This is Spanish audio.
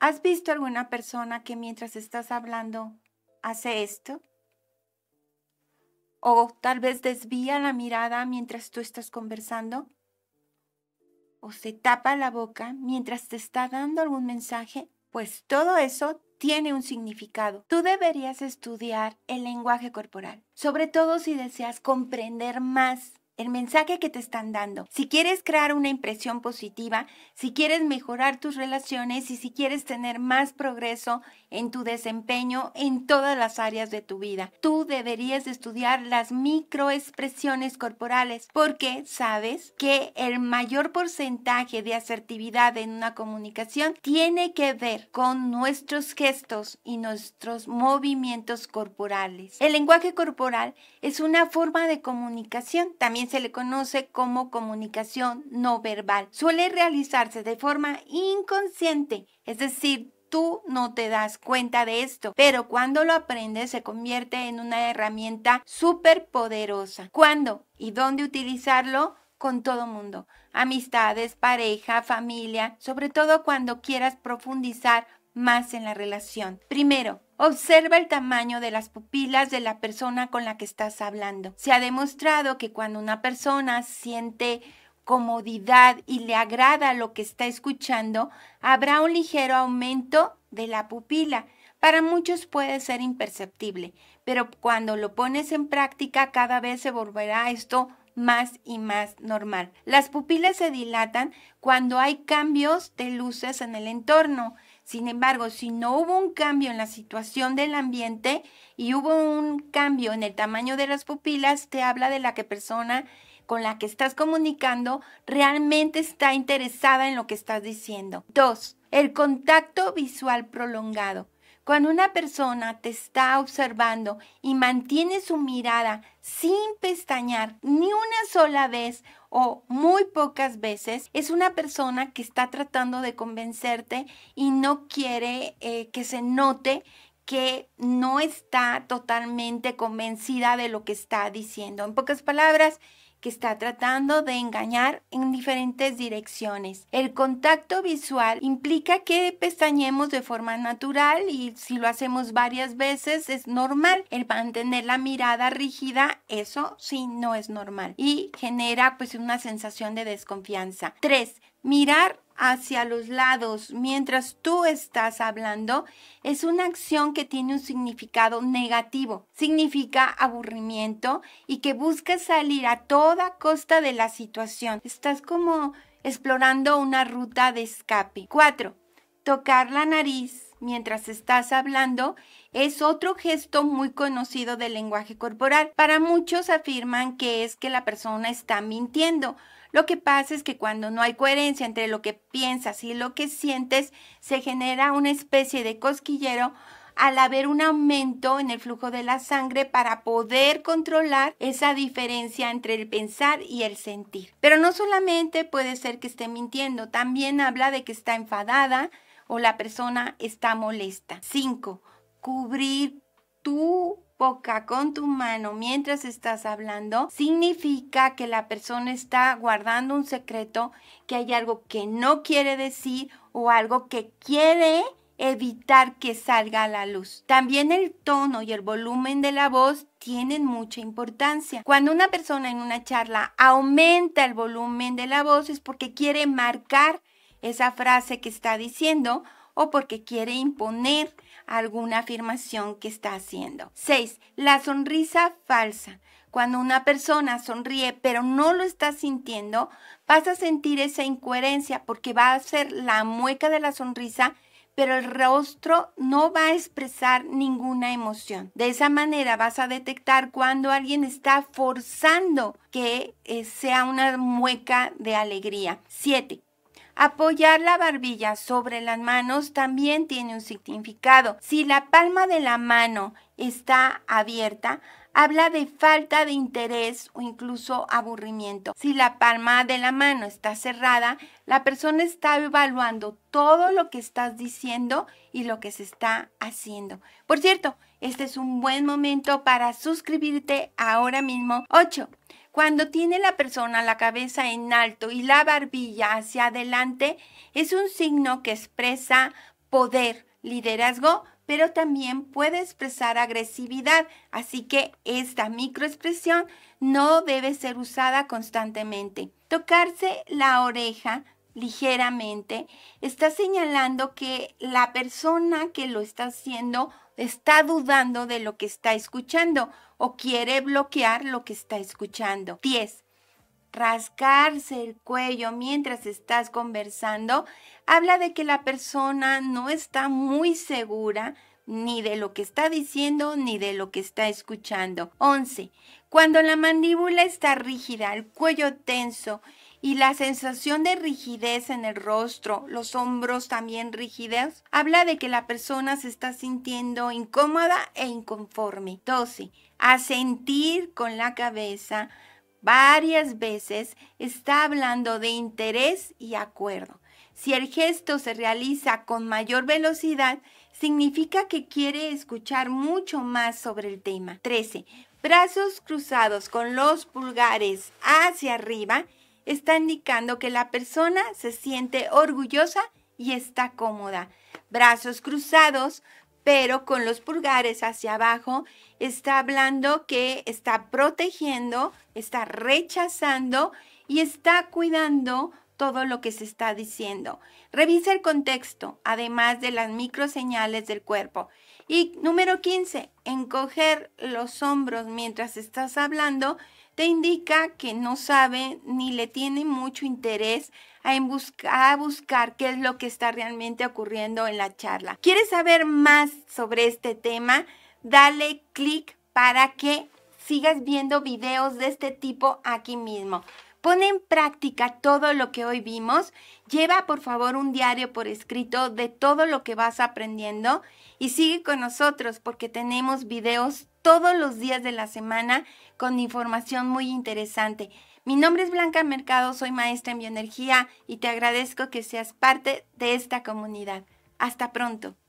¿Has visto alguna persona que mientras estás hablando hace esto? ¿O tal vez desvía la mirada mientras tú estás conversando? ¿O se tapa la boca mientras te está dando algún mensaje? Pues todo eso tiene un significado. Tú deberías estudiar el lenguaje corporal, sobre todo si deseas comprender más el mensaje que te están dando. Si quieres crear una impresión positiva, si quieres mejorar tus relaciones y si quieres tener más progreso en tu desempeño en todas las áreas de tu vida, tú deberías estudiar las microexpresiones corporales porque sabes que el mayor porcentaje de asertividad en una comunicación tiene que ver con nuestros gestos y nuestros movimientos corporales. El lenguaje corporal es una forma de comunicación. También se le conoce como comunicación no verbal. Suele realizarse de forma inconsciente, es decir, tú no te das cuenta de esto, pero cuando lo aprendes se convierte en una herramienta súper poderosa. ¿Cuándo y dónde utilizarlo? Con todo mundo, amistades, pareja, familia, sobre todo cuando quieras profundizar más en la relación. Primero, Observa el tamaño de las pupilas de la persona con la que estás hablando. Se ha demostrado que cuando una persona siente comodidad y le agrada lo que está escuchando, habrá un ligero aumento de la pupila. Para muchos puede ser imperceptible, pero cuando lo pones en práctica cada vez se volverá esto más y más normal. Las pupilas se dilatan cuando hay cambios de luces en el entorno. Sin embargo, si no hubo un cambio en la situación del ambiente y hubo un cambio en el tamaño de las pupilas, te habla de la que persona con la que estás comunicando realmente está interesada en lo que estás diciendo. Dos, El contacto visual prolongado. Cuando una persona te está observando y mantiene su mirada sin pestañear ni una sola vez o muy pocas veces, es una persona que está tratando de convencerte y no quiere eh, que se note que no está totalmente convencida de lo que está diciendo. En pocas palabras, que está tratando de engañar en diferentes direcciones. El contacto visual implica que pestañemos de forma natural y si lo hacemos varias veces es normal. El mantener la mirada rígida, eso sí no es normal y genera pues una sensación de desconfianza. 3. Mirar hacia los lados mientras tú estás hablando es una acción que tiene un significado negativo. Significa aburrimiento y que busca salir a toda costa de la situación. Estás como explorando una ruta de escape. 4. Tocar la nariz mientras estás hablando es otro gesto muy conocido del lenguaje corporal. Para muchos afirman que es que la persona está mintiendo, lo que pasa es que cuando no hay coherencia entre lo que piensas y lo que sientes, se genera una especie de cosquillero al haber un aumento en el flujo de la sangre para poder controlar esa diferencia entre el pensar y el sentir. Pero no solamente puede ser que esté mintiendo, también habla de que está enfadada o la persona está molesta. 5. Cubrir tu poca con tu mano mientras estás hablando, significa que la persona está guardando un secreto, que hay algo que no quiere decir o algo que quiere evitar que salga a la luz. También el tono y el volumen de la voz tienen mucha importancia. Cuando una persona en una charla aumenta el volumen de la voz es porque quiere marcar esa frase que está diciendo o porque quiere imponer alguna afirmación que está haciendo. 6. La sonrisa falsa. Cuando una persona sonríe pero no lo está sintiendo, vas a sentir esa incoherencia porque va a ser la mueca de la sonrisa pero el rostro no va a expresar ninguna emoción. De esa manera vas a detectar cuando alguien está forzando que eh, sea una mueca de alegría. 7. Apoyar la barbilla sobre las manos también tiene un significado. Si la palma de la mano está abierta, habla de falta de interés o incluso aburrimiento. Si la palma de la mano está cerrada, la persona está evaluando todo lo que estás diciendo y lo que se está haciendo. Por cierto, este es un buen momento para suscribirte ahora mismo. 8. Cuando tiene la persona la cabeza en alto y la barbilla hacia adelante, es un signo que expresa poder, liderazgo, pero también puede expresar agresividad. Así que esta microexpresión no debe ser usada constantemente. Tocarse la oreja ligeramente, está señalando que la persona que lo está haciendo está dudando de lo que está escuchando o quiere bloquear lo que está escuchando. 10. Rascarse el cuello mientras estás conversando habla de que la persona no está muy segura ni de lo que está diciendo ni de lo que está escuchando. 11. Cuando la mandíbula está rígida, el cuello tenso y la sensación de rigidez en el rostro, los hombros también rígidos, habla de que la persona se está sintiendo incómoda e inconforme. 12. Asentir con la cabeza varias veces está hablando de interés y acuerdo. Si el gesto se realiza con mayor velocidad, significa que quiere escuchar mucho más sobre el tema. 13. Brazos cruzados con los pulgares hacia arriba está indicando que la persona se siente orgullosa y está cómoda. Brazos cruzados, pero con los pulgares hacia abajo, está hablando que está protegiendo, está rechazando y está cuidando todo lo que se está diciendo. Revisa el contexto, además de las microseñales del cuerpo. Y número 15, encoger los hombros mientras estás hablando te indica que no sabe ni le tiene mucho interés a, buscar qué es lo que está realmente ocurriendo en la charla. ¿Quieres saber más sobre este tema? Dale clic para que sigas viendo videos de este tipo aquí mismo. Pone en práctica todo lo que hoy vimos. Lleva por favor un diario por escrito de todo lo que vas aprendiendo y sigue con nosotros porque tenemos videos todos los días de la semana con información muy interesante. Mi nombre es Blanca Mercado, soy maestra en bioenergía y te agradezco que seas parte de esta comunidad. Hasta pronto.